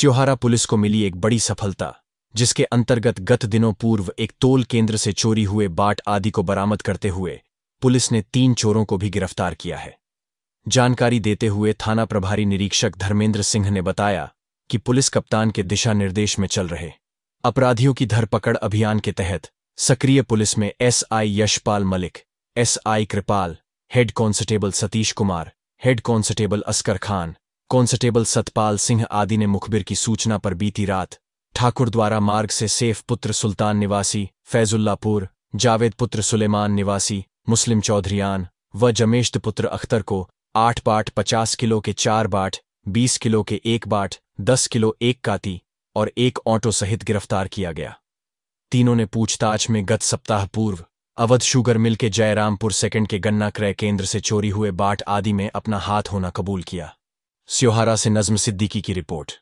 स्योहारा police को मिली एक बड़ी सफलता जिसके अंतर्गत गत दिनों पूर्व एक तोल केंद्र से चोरी हुए बाट आदि को बरामद करते हुए पुलिस ने तीन चोरों को भी गिरफ्तार किया है जानकारी देते हुए थाना प्रभारी निरीक्षक धर्मेंद्र सिंह ने बताया कि पुलिस कप्तान के दिशा निर्देश में चल रहे अपराधियों की धरपकड़ अभियान के तहत सक्रिय पुलिस में SI Yashpal Malik SI Kripal head constable Satish Kumar head constable Askar Khan constable Satpal Singh आदि ने मुखबिर की सूचना पर बीती रात ठाकुर द्वारा मार्ग से सेफ पुत्र सुल्तान निवासी फैजुल्लापुर जावेद पुत्र सुलेमान निवासी मुस्लिम चौधरीयान व जमेश्त पुत्र अख्तर को आठ बाट पचास किलो के चार बाट बीस किलो के एक बाट दस किलो एक काती और एक ऑटो सहित गिरफ्तार किया गया तीनों ने पूछताछ में गत सप्ताह पूर्व अवध शुगर मिल के जयरामपुर सेकंड के गन्ना क्रय केंद्र से चोरी हुए बाट आदि में अपना हाथ होना कबूल किया स्योहारा से नज्म सिद्दीकी की रिपोर्ट